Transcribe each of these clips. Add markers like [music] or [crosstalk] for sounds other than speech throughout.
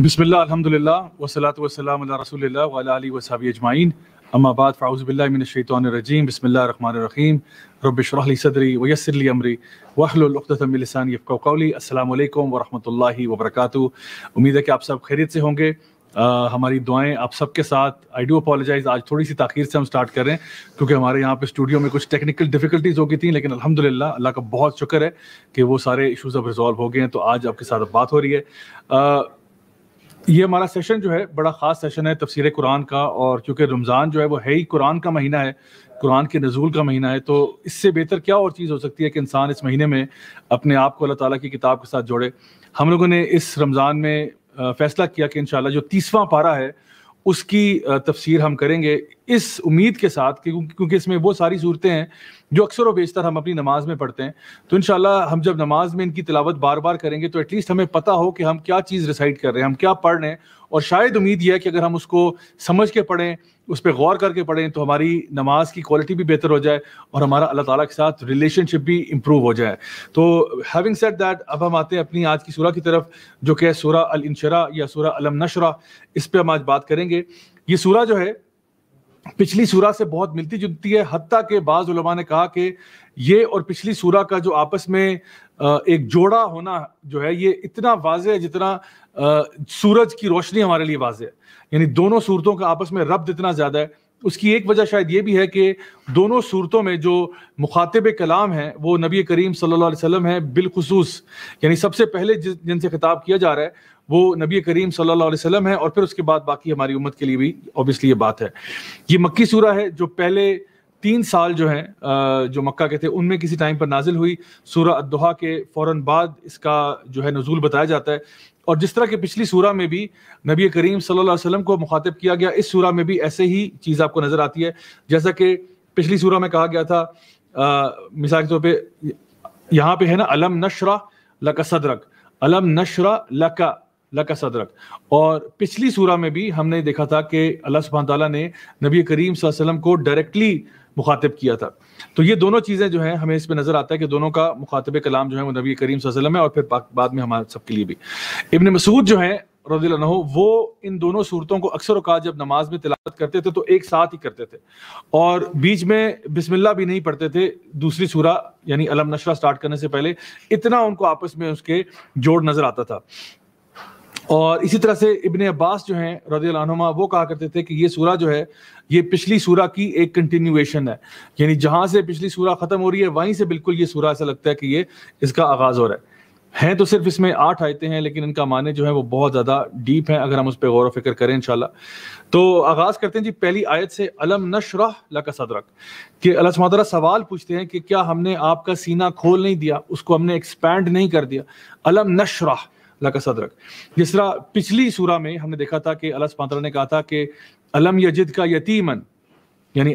بسم الله الحمد لله والصلاة والسلام على رسول الله وعلى آله وصحبه أجمعين أما بعد فأعوذ بالله من الشيطان الرجيم بسم الله الرحمن الرحيم رب اشرح لي صدري ويسر لي أمري واحلل عقدة من لساني يفقهوا قولي السلام عليكم ورحمة الله وبركاته उम्मीद है कि आप सब खैरियत से होंगे हमारी दुआएं आप सबके साथ आई डू अपोलोजाइज आज थोड़ी सी ताखिर से हम स्टार्ट कर रहे हैं क्योंकि हमारे यहाँ पे स्टूडियो में कुछ टेक्निकल डिफिकल्टीज हो गई थी लेकिन अल्हम्दुलिल्लाह अल्लाह का बहुत शुक्र है कि वो सारे इश्यूज अब रिजॉल्व हो गए हैं तो आज आपके साथ बात हो रही है ये हमारा सेशन जो है बड़ा ख़ास सेशन है तफसीर कुरान का और क्योंकि रमज़ान जो है वो है ही कुरान का महीना है कुरान के नजूल का महीना है तो इससे बेहतर क्या और चीज़ हो सकती है कि इंसान इस महीने में अपने आप को अल्लाह ताला की किताब के साथ जोड़े हम लोगों ने इस रमज़ान में फैसला किया कि इन जो तीसवा पारा है उसकी तफसीर हम करेंगे इस उम्मीद के साथ क्योंकि इसमें वो सारी सूरतें हैं जो अक्सर व बेशतर हम अपनी नमाज में पढ़ते हैं तो इन हम जब नमाज में इनकी तिलावत बार बार करेंगे तो एटलीस्ट हमें पता हो कि हम क्या चीज़ रिसाइड कर रहे हैं हम क्या पढ़ रहे हैं और शायद उम्मीद यह है कि अगर हम उसको समझ के पढ़ें उस पर गौर करके पढ़ें तो हमारी नमाज की क्वालिटी भी बेहतर हो जाए और हमारा अल्लाह ताला के साथ रिलेशनशिप भी इम्प्रूव हो जाए तो हैविंग सेट दैट अब हम आते हैं अपनी आज की सूरा की तरफ जो कि है सूरा अल इनशरा या सूरा अलम नशरा इस पर हम आज बात करेंगे ये सूरा जो है पिछली सूरा से बहुत मिलती जुलती है हती के बाद ने कहा कि ये और पिछली सूरा का जो आपस में एक जोड़ा होना जो है ये इतना वाज है जितना सूरज की रोशनी हमारे लिए वाज है यानी दोनों सूरतों का आपस में रब्त इतना ज़्यादा है उसकी एक वजह शायद ये भी है कि दोनों सूरतों में जो मुखातब कलाम है वो नबी करीम सल्लल्लाहु अलैहि वसल्लम है बिलखसूस यानी सबसे पहले जिनसे खिताब किया जा रहा है वो नबी करीम सल्लल्लाहु अलैहि वसल्लम है और फिर उसके बाद बाकी हमारी उम्मत के लिए भी ऑब्वियसली ये बात है ये मक्की सूरा है जो पहले तीन साल जो हैं जो मक्का के थे उनमें किसी टाइम पर नाजिल हुई सूरह अद्दोहा के फ़ौर बाद इसका जो है नजूल बताया जाता है और जिस तरह के पिछली सूरा में भी नबी करीम सल्लल्लाहु अलैहि वसल्लम को मुखातिब किया गया इस सूरा में भी ऐसे ही चीज़ आपको नज़र आती है जैसा कि पिछली सूरा में कहा गया था मिसाल के तौर पर यहाँ पे है ना अलम नशरा लका सदरक अलम नशरा लका लका सदरक और पिछली सूरा में भी हमने देखा था कि अल्लाह सुबह तला ने नबी करीम वसल्लम को डायरेक्टली मुखातब किया था तो ये दोनों चीज़ें जो है हमें इस पर नज़र आता है कि दोनों का मुखातब कलाम जो है वो नबी करीम वसल्लम है और फिर बाद में हमारे सबके लिए भी इबन मसूद जो है रजी वो इन दोनों सूरतों को अक्सर अवकात जब नमाज में तिलावत करते थे तो एक साथ ही करते थे और बीच में बिस्मिल्लाह भी नहीं पढ़ते थे दूसरी सूरा यानी अलम नशरा स्टार्ट करने से पहले इतना उनको आपस में उसके जोड़ नज़र आता था और इसी तरह से इबन अब्बास जो हैं रदीमा वो कहा करते थे कि ये सूरा जो है ये पिछली सूरा की एक कंटिन्यूएशन है यानी जहाँ से पिछली सूरा ख़त्म हो रही है वहीं से बिल्कुल ये सूरा ऐसा लगता है कि ये इसका आगाज़ हो रहा है हैं तो सिर्फ इसमें आठ आयतें हैं लेकिन इनका माने जो है वो बहुत ज़्यादा डीप हैं अगर हम उस पर गौर वफिक्र करें इन तो आगाज़ करते हैं जी पहली आयत से अलम नशरह लका सदरक कि अल्लाह सवाल पूछते हैं कि क्या हमने आपका सीना खोल नहीं दिया उसको हमने एक्सपैंड नहीं कर दिया अलम नशरा लका सदरक जिस तरह पिछली सूरा में हमने देखा था कि अल्लाह सुबह ने कहा था कि अलम यजिद का यतीमन यानी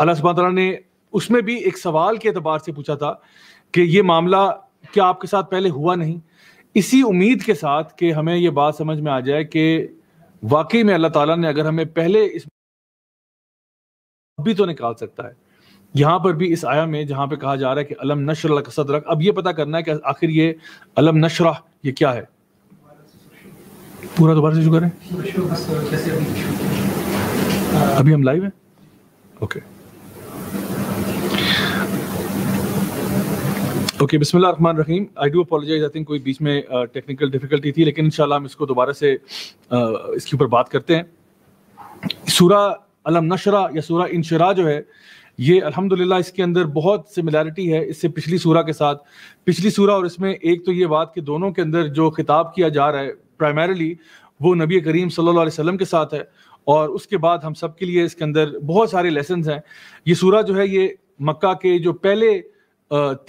अल्लाह सुबह ने उसमें भी एक सवाल के अतबार से पूछा था कि ये मामला क्या आपके साथ पहले हुआ नहीं इसी उम्मीद के साथ कि हमें ये बात समझ में आ जाए कि वाकई में अल्लाह ताला ने अगर हमें पहले इस भी तो निकाल सकता है यहाँ पर भी इस आया में जहाँ पे कहा जा रहा है कि अलम नशर सदरक अब ये पता करना है कि आखिर ये अलम नशरा ये क्या है पूरा दोबारा से शुरू करें अभी हम लाइव हैं ओके ओके बिस्मिल्लाह रहमान रहीम I do apologise I think कोई बीच में टेक्निकल uh, डिफिकल्टी थी लेकिन इंशाल्लाह हम इसको दोबारा से uh, इसके ऊपर बात करते हैं सूरा अलम नशरा या सूरा इनशरा जो है ये अल्हम्दुलिल्लाह इसके अंदर बहुत सिमिलैरिटी है इससे पिछली सूरा के साथ पिछली सूरा और इसमें एक तो ये बात कि दोनों के अंदर जो खिताब किया जा रहा है प्राइमरली वो नबी करीम सल्लल्लाहु अलैहि वसल्लम के साथ है और उसके बाद हम सब के लिए इसके अंदर बहुत सारे लेसन हैं ये सूरा जो है ये मक्का के जो पहले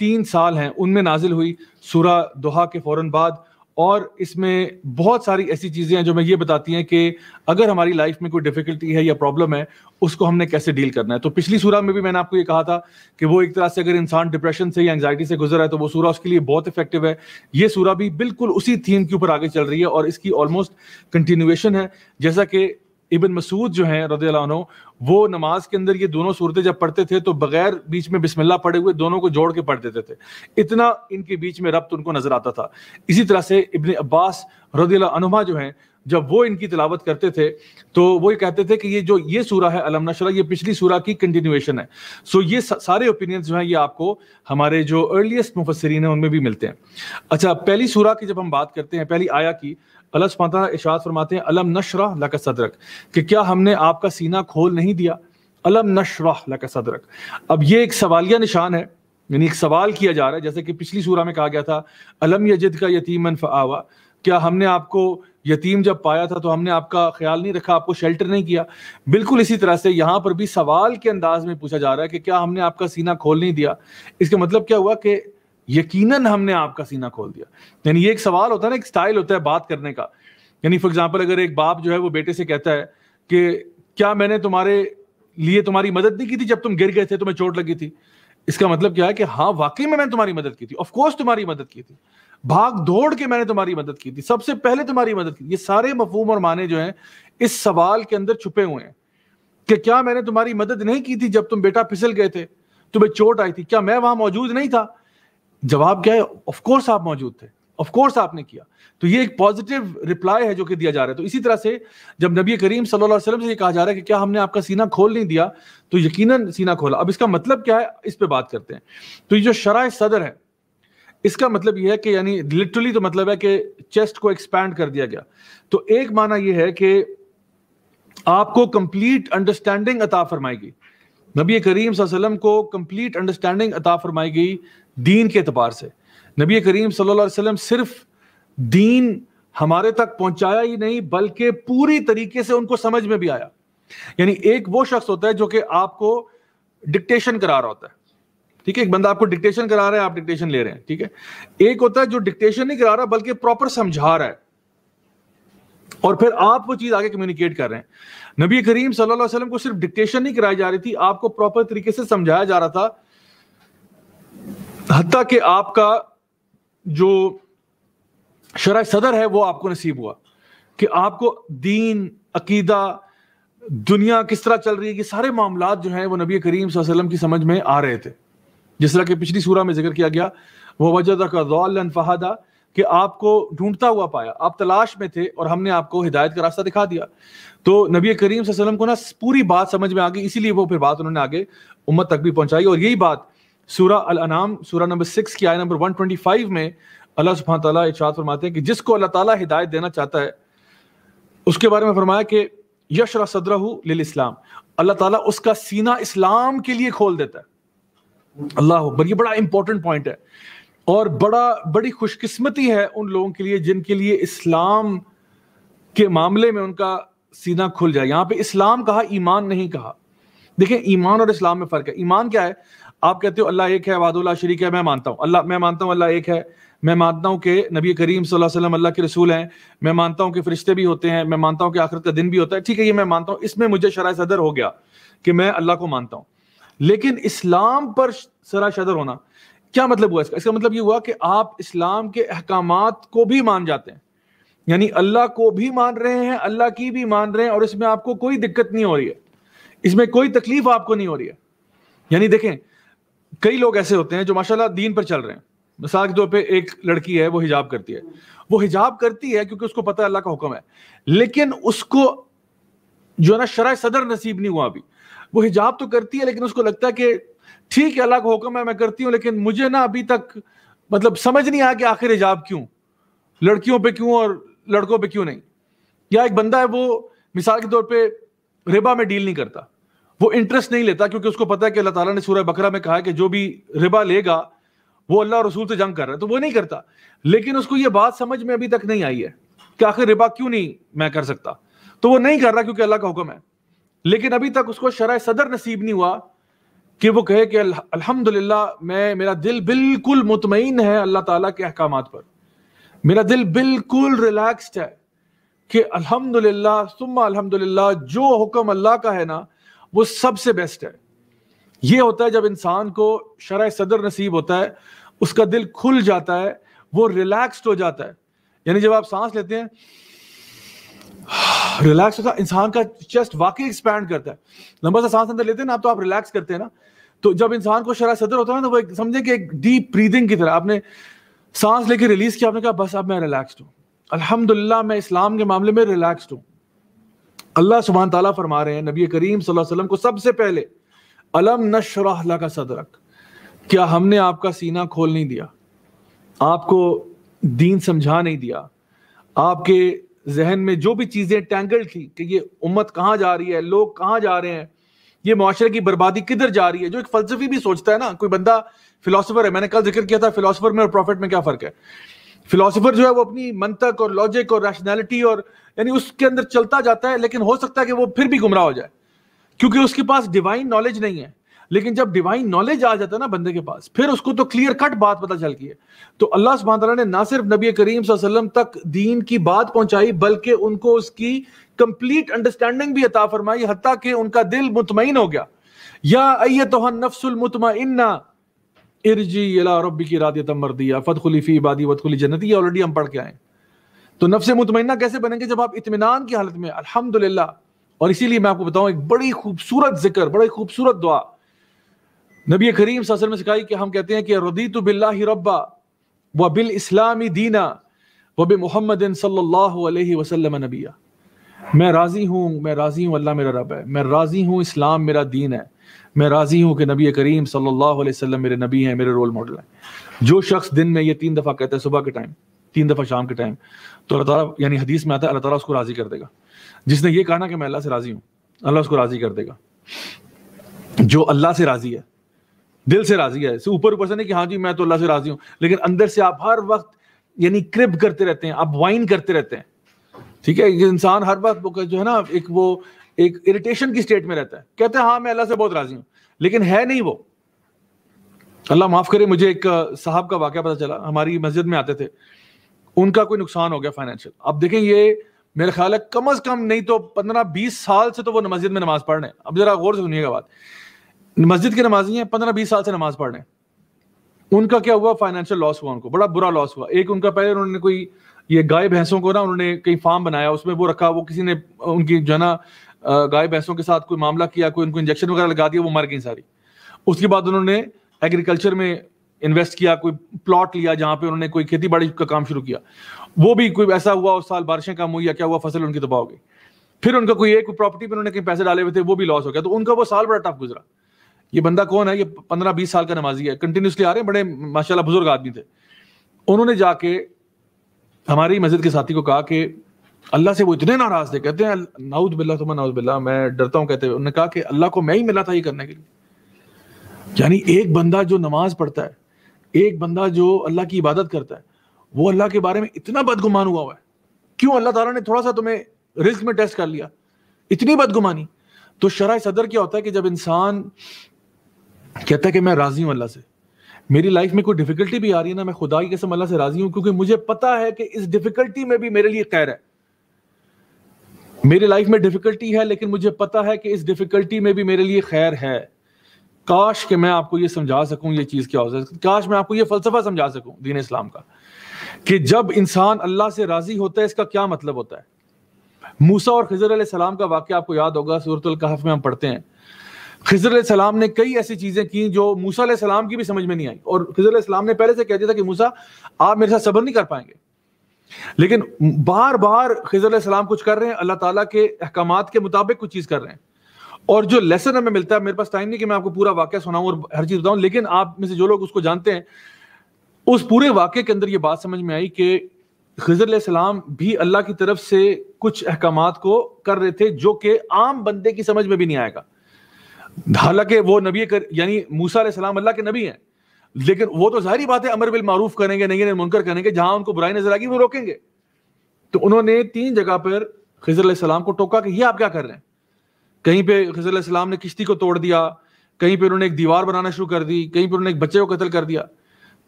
तीन साल हैं उनमें नाजिल हुई सूरा दोहा के फ़ौर बाद और इसमें बहुत सारी ऐसी चीज़ें हैं जो मैं ये बताती हैं कि अगर हमारी लाइफ में कोई डिफिकल्टी है या प्रॉब्लम है उसको हमने कैसे डील करना है तो पिछली सूरह में भी मैंने आपको ये कहा था कि वो एक तरह से अगर इंसान डिप्रेशन से या एंगजाइटी से गुजर है तो वो सूरह उसके लिए बहुत इफेक्टिव है ये सूरह भी बिल्कुल उसी थीम के ऊपर आगे चल रही है और इसकी ऑलमोस्ट कंटिन्यूएशन है जैसा कि इबन मसूद जो है रदो वो नमाज के अंदर ये दोनों सूरतें जब पढ़ते थे तो बगैर बीच में बिस्मिल्लाह पड़े हुए दोनों को जोड़ के पढ़ देते थे इतना इनके बीच में रब्त उनको नजर आता था इसी तरह से इबन अब्बास रदीला जो है जब वो इनकी तलावत करते थे तो वो ये कहते थे कि ये जो ये सूरा है अलम नशरा ये पिछली सूरा की कंटिन्यूएशन है सो ये सारे ओपिनियंस जो हैं ये आपको हमारे जो अर्लीस्ट मुफसरीन हैं उनमें भी मिलते हैं अच्छा पहली सूरा की जब हम बात करते हैं पहली आया की अल्लाह सुबहाना इशात फरमाते हैं अलम नशरा लक सदरक कि क्या हमने आपका सीना खोल नहीं दिया अलम नशरा लक सदरक अब ये एक सवालिया निशान है यानी एक सवाल किया जा रहा है जैसे कि पिछली सूरह में कहा गया था अलम यजिद का यतीम फ़ावा क्या हमने आपको यतीम जब पाया था तो हमने आपका ख्याल नहीं रखा आपको शेल्टर नहीं किया बिल्कुल इसी तरह से यहाँ पर भी सवाल के अंदाज में पूछा जा रहा है कि क्या हमने आपका सीना खोल नहीं दिया इसका मतलब क्या हुआ कि यकीनन हमने आपका सीना खोल दिया यानी ये एक सवाल होता है ना एक स्टाइल होता है बात करने का यानी फॉर एग्जाम्पल अगर एक बाप जो है वो बेटे से कहता है कि क्या मैंने तुम्हारे लिए तुम्हारी मदद नहीं की थी जब तुम गिर गए थे तुम्हें चोट लगी थी इसका मतलब क्या है कि हाँ वाकई में मैंने तुम्हारी मदद की थी ऑफकोर्स तुम्हारी मदद की थी भाग दौड़ के मैंने तुम्हारी मदद की थी सबसे पहले तुम्हारी मदद की ये सारे मफहूम और माने जो हैं इस सवाल के अंदर छुपे हुए हैं कि क्या मैंने तुम्हारी मदद नहीं की थी जब तुम बेटा फिसल गए थे तुम्हें चोट आई थी क्या मैं वहां मौजूद नहीं था जवाब क्या है ऑफ कोर्स आप मौजूद थे ऑफ कोर्स आपने किया तो ये एक पॉजिटिव रिप्लाई है जो कि दिया जा रहा है तो इसी तरह से जब नबी करीम सल्लल्लाहु अलैहि वसल्लम से ये कहा जा रहा है कि क्या हमने आपका सीना खोल नहीं दिया तो यकीनन सीना खोला अब इसका मतलब क्या है इस पे बात करते हैं तो ये जो शराय सदर है इसका मतलब यह है कि यानी लिटरली तो मतलब है कि चेस्ट को एक्सपैंड कर दिया गया तो एक माना यह है कि आपको कंप्लीट अंडरस्टैंडिंग अता फरमाएगी नबी करीम वसल्लम को कंप्लीट अंडरस्टैंडिंग अता फरमाई गई दीन के अतबार से नबी करीम सल्लल्लाहु अलैहि वसल्लम सिर्फ दीन हमारे तक पहुंचाया ही नहीं बल्कि पूरी तरीके से उनको समझ में भी आया यानी एक वो शख्स होता है जो कि आपको डिक्टेशन करा रहा होता है ठीक है एक बंदा आपको डिक्टेशन करा रहा है आप डिक्टेशन ले रहे हैं ठीक है एक होता है जो डिक्टेशन नहीं करा रहा बल्कि प्रॉपर समझा रहा है और फिर आप वो चीज आगे कम्युनिकेट कर रहे हैं नबी करीम सल्लल्लाहु अलैहि वसल्लम को सिर्फ डिक्टेशन नहीं कराई जा रही थी आपको प्रॉपर तरीके से समझाया जा रहा था हत्या के आपका जो शरा सदर है वो आपको नसीब हुआ कि आपको दीन अकीदा दुनिया किस तरह चल रही है कि सारे मामला जो हैं वो नबी करीम वसल्लम की समझ में आ रहे थे जिस तरह के पिछली सूरह में जिक्र किया गया वह वजह का फहादा कि आपको ढूंढता हुआ पाया आप तलाश में थे और हमने आपको हिदायत का रास्ता दिखा दिया तो नबी करीम को ना पूरी बात समझ में आ गई इसीलिए वो फिर बात उन्होंने आगे उम्मत तक भी पहुंचाई और यही बात सूरा अल सूरा नंबर सिक्स की आय नंबर 125 में अल्लाह सुबह ताला इशात फरमाते हैं कि जिसको अल्लाह ताला हिदायत देना चाहता है उसके बारे में फरमाया कि यशरा सदरहू लिल इस्लाम अल्लाह ताला उसका सीना इस्लाम के लिए खोल देता है अल्लाह अकबर ये बड़ा इंपॉर्टेंट पॉइंट है और बड़ा बड़ी खुशकिस्मती है उन लोगों के लिए जिनके लिए इस्लाम के मामले में उनका सीना खुल जाए यहाँ पे इस्लाम कहा ईमान नहीं कहा देखें ईमान और इस्लाम में फर्क है ईमान क्या है आप कहते हो अल्लाह एक है वादुल्ला शरीक है मैं मानता हूँ अल्लाह मैं मानता हूँ अल्लाह एक है मैं मानता हूँ कि नबी करीम वसल्लम अल्लाह के रसूल हैं मैं मानता हूँ कि फरिश्ते भी होते हैं मैं मानता हूँ कि आखिरत का दिन भी होता है ठीक है ये मैं मानता हूँ इसमें मुझे शरा सदर हो गया कि मैं अल्लाह को मानता हूँ लेकिन इस्लाम पर शरा सदर होना क्या मतलब हुआ इसका इसका मतलब ये हुआ कि आप इस्लाम के अहकाम को भी मान जाते हैं यानी अल्लाह को भी मान रहे हैं अल्लाह की भी मान रहे हैं और इसमें आपको कोई दिक्कत नहीं हो रही है इसमें कोई तकलीफ आपको नहीं हो रही है यानी देखें कई लोग ऐसे होते हैं जो माशाल्लाह दीन पर चल रहे हैं मिसाल के तौर पर एक लड़की है वो हिजाब करती है वो हिजाब करती है क्योंकि उसको पता है अल्लाह का हुक्म है लेकिन उसको जो है ना शराय सदर नसीब नहीं हुआ अभी वो हिजाब तो करती है लेकिन उसको लगता है कि ठीक है अल्लाह का हुक्म है मैं करती हूँ लेकिन मुझे ना अभी तक मतलब समझ नहीं आया कि आखिर हिजाब क्यों लड़कियों पर क्यों और लड़कों पर क्यों नहीं या एक बंदा है वो मिसाल के तौर पर रेबा में डील नहीं करता वो इंटरेस्ट नहीं लेता क्योंकि उसको पता है कि अल्लाह ताला ने सूरह बकरा में कहा है कि जो भी रिबा लेगा वो अल्लाह रसूल से जंग कर रहा है तो वो नहीं करता लेकिन उसको ये बात समझ में अभी तक नहीं आई है कि आखिर रिबा क्यों नहीं मैं कर सकता तो वो नहीं कर रहा क्योंकि अल्लाह का हुक्म है लेकिन अभी तक उसको शराय सदर नसीब नहीं हुआ कि वो कहे कि अल्हम्दुलिल्लाह मैं मेरा दिल बिल्कुल मुतमिन है अल्लाह ताला के अहकाम पर मेरा दिल बिल्कुल रिलैक्स्ड है कि अल्हम्दुलिल्लाह सुम्मा अल्हम्दुलिल्लाह जो हुक्म अल्लाह का है ना वो सबसे बेस्ट है ये होता है जब इंसान को शराय सदर नसीब होता है उसका दिल खुल जाता है वो रिलैक्स्ड हो जाता है यानी जब आप सांस लेते हैं रिलैक्स [sighs] होता है इंसान का चेस्ट वाकई एक्सपैंड करता है लंबा सा सांस अंदर लेते हैं ना आप तो आप रिलैक्स करते हैं ना तो जब इंसान को शराय सदर होता है ना तो वो समझे कि एक डीप ब्रीदिंग की तरह आपने सांस लेके रिलीज किया आपने कहा बस अब मैं रिलैक्स्ड हूँ अलहमदुल्ला मैं इस्लाम के मामले में रिलैक्सड हूँ अल्लाह सुबहान ताला फरमा रहे हैं नबी करीम सल्लम को सबसे पहले अलम नशराहला का सदरक क्या हमने आपका सीना खोल नहीं दिया आपको दीन समझा नहीं दिया आपके जहन में जो भी चीज़ें टैंगल थी कि ये उम्मत कहाँ जा रही है लोग कहाँ जा रहे हैं ये माशरे की बर्बादी किधर जा रही है जो एक फलसफी भी सोचता है ना कोई बंदा फिलोसफर है मैंने कल जिक्र किया था फिलोसफर में और प्रॉफिट में क्या फ़र्क है फिलोसफर जो है वो अपनी मंतक और लॉजिक और रैशनैलिटी और यानी उसके अंदर चलता जाता है लेकिन हो सकता है कि वो फिर भी गुमराह हो जाए क्योंकि उसके पास डिवाइन नॉलेज नहीं है लेकिन जब डिवाइन नॉलेज आ जाता है ना बंदे के पास फिर उसको तो क्लियर कट बात पता चल गई है तो अल्लाह सुबह ने ना सिर्फ नबी करीम वसल्लम तक दीन की बात पहुंचाई बल्कि उनको उसकी कंप्लीट अंडरस्टैंडिंग भी अता फरमाई हती कि उनका दिल मुतमिन हो गया या अय तोहन नफ्सुल मुतमिना इर्जी यला रब्बी की रात फत खुली फी इबादी वत खुली जन्नत ये ऑलरेडी हम पढ़ के आए तो नफ्स मुतमना कैसे बनेंगे जब आप इतमान की हालत में अल्हम्दुलिल्लाह और इसीलिए मैं आपको बताऊं एक बड़ी खूबसूरत जिक्र बड़ी खूबसूरत दुआ नबी करीम सासन में सिखाई कि हम कहते हैं कि रदी तो बिल्ला रब्बा व बिल इस्लामी दीना व बे मोहम्मद वसलम नबिया मैं राज़ी हूँ मैं राज़ी हूँ अल्लाह मेरा रब है मैं राज़ी हूँ इस्लाम मेरा दीन है मैं राज़ी हूँ कि नबी करीम सल्लल्लाहु अलैहि वसल्लम मेरे नबी हैं मेरे रोल मॉडल हैं जो शख्स दिन में ये तीन दफ़ा कहता है सुबह के टाइम तीन दफ़ा शाम के टाइम तो अल्लाह ताला यानी हदीस में आता है अल्लाह ताला उसको राज़ी कर देगा जिसने ये कहा ना कि मैं अल्लाह से राज़ी हूँ अल्लाह उसको राज़ी कर देगा जो अल्लाह से राज़ी है दिल से राज़ी है ऊपर ऊपर से नहीं कि हाँ जी मैं तो अल्लाह से राज़ी हूँ लेकिन अंदर से आप हर वक्त यानी क्रिप करते रहते हैं आप वाइन करते रहते हैं ठीक है इंसान हर वक्त जो है ना एक वो एक इरिटेशन की स्टेट में रहता है कहते हैं हाँ मैं अल्लाह से बहुत राजी हूँ लेकिन है नहीं वो अल्लाह माफ करे मुझे एक साहब का वाक्य पता चला हमारी मस्जिद में आते थे उनका कोई नुकसान हो गया फाइनेंशियल अब देखें ये मेरे ख्याल है कम अज कम नहीं तो पंद्रह बीस साल से तो वो मस्जिद में नमाज पढ़ रहे हैं अब जरा गौर से सुनिएगा बात मस्जिद की नमाजी है पंद्रह बीस साल से नमाज पढ़ रहे हैं उनका क्या हुआ फाइनेंशियल लॉस हुआ उनको बड़ा बुरा लॉस हुआ एक उनका पहले उन्होंने कोई ये गाय भैंसों को ना उन्होंने कहीं फार्म बनाया उसमें वो रखा वो किसी ने उनकी जो है ना गाय भैंसों के साथ कोई मामला किया कोई उनको इंजेक्शन वगैरह लगा दिया वो मर गई सारी उसके बाद उन्होंने एग्रीकल्चर में इन्वेस्ट किया कोई प्लॉट लिया जहाँ पे उन्होंने कोई खेती बाड़ी का काम शुरू किया वो भी कोई ऐसा हुआ उस साल बारिशें कम हुई या क्या हुआ फसल उनकी दबाव गई फिर उनका कोई एक प्रॉपर्टी पर उन्होंने कहीं पैसे डाले हुए थे वो भी लॉस हो गया तो उनका वो साल बड़ा टफ गुजरा ये बंदा कौन है ये पंद्रह बीस साल का नमाजी है कंटिन्यूसली आ रहे हैं बड़े माशाला बुजुर्ग आदमी थे उन्होंने जाके हमारी मस्जिद के साथी को कहा कि अल्लाह से वो इतने नाराज थे कहते हैं नाउद बिल्ला तो मैं नाउद बिल्ला मैं डरता हूँ कहते हुए उन्होंने कहा कि अल्लाह को मैं ही मिला था ये करने के लिए यानी एक बंदा जो नमाज पढ़ता है एक बंदा जो अल्लाह की इबादत करता है वो अल्लाह के बारे में इतना बदगुमान हुआ हुआ है क्यों अल्लाह तारा ने थोड़ा सा तुम्हें रिस्क में टेस्ट कर लिया इतनी बदगुमानी तो शराय सदर क्या होता है कि जब इंसान कहता है कि मैं राजी हूँ अल्लाह से मेरी लाइफ में कोई डिफिकल्टी भी आ रही है ना मैं खुदा की कसम अल्लाह से राजी हूँ क्योंकि मुझे पता है कि इस डिफिकल्टी में भी मेरे लिए खैर है मेरी लाइफ में डिफिकल्टी है लेकिन मुझे पता है कि इस डिफिकल्टी में भी मेरे लिए खैर है काश के मैं आपको ये समझा सकूं ये चीज़ क्या हो सकती काश मैं आपको ये फलसफा समझा सकूं दीन इस्लाम का कि जब इंसान अल्लाह से राजी होता है इसका क्या मतलब होता है मूसा और खजर सलाम का वाक्य आपको याद होगा सूरत में हम पढ़ते हैं खजर सलाम ने कई ऐसी चीज़ें की जो मूसा सलाम की भी समझ में नहीं आई और खजर सलाम ने पहले से कह दिया था कि मूसा आप मेरे साथ सबर नहीं कर पाएंगे लेकिन बार बार खिजर सलाम कुछ कर रहे हैं अल्लाह ताला के अहकाम के मुताबिक कुछ चीज़ कर रहे हैं और जो लेसन हमें मिलता है मेरे पास टाइम नहीं कि मैं आपको पूरा वाक्य सुनाऊं और हर चीज़ बताऊं लेकिन आप में से जो लोग उसको जानते हैं उस पूरे वाक्य के अंदर ये बात समझ में आई कि खजर सलाम भी अल्लाह की तरफ से कुछ अहकाम को कर रहे थे जो कि आम बंदे की समझ में भी नहीं आएगा हालांकि वो नबी कर यानी मूसा सलाम अल्लाह के नबी हैं लेकिन वो तो जाहिर बात है अमर बिल मारूफ करेंगे नहीं मुनकर करेंगे जहां उनको बुराई नजर आएगी वो रोकेंगे तो उन्होंने तीन जगह पर खजर सलाम को टोका कि ये आप क्या कर रहे हैं कहीं पे खजर सलाम ने किश्ती को तोड़ दिया कहीं पे उन्होंने एक दीवार बनाना शुरू कर दी कहीं पे उन्होंने एक बच्चे को कत्ल कर दिया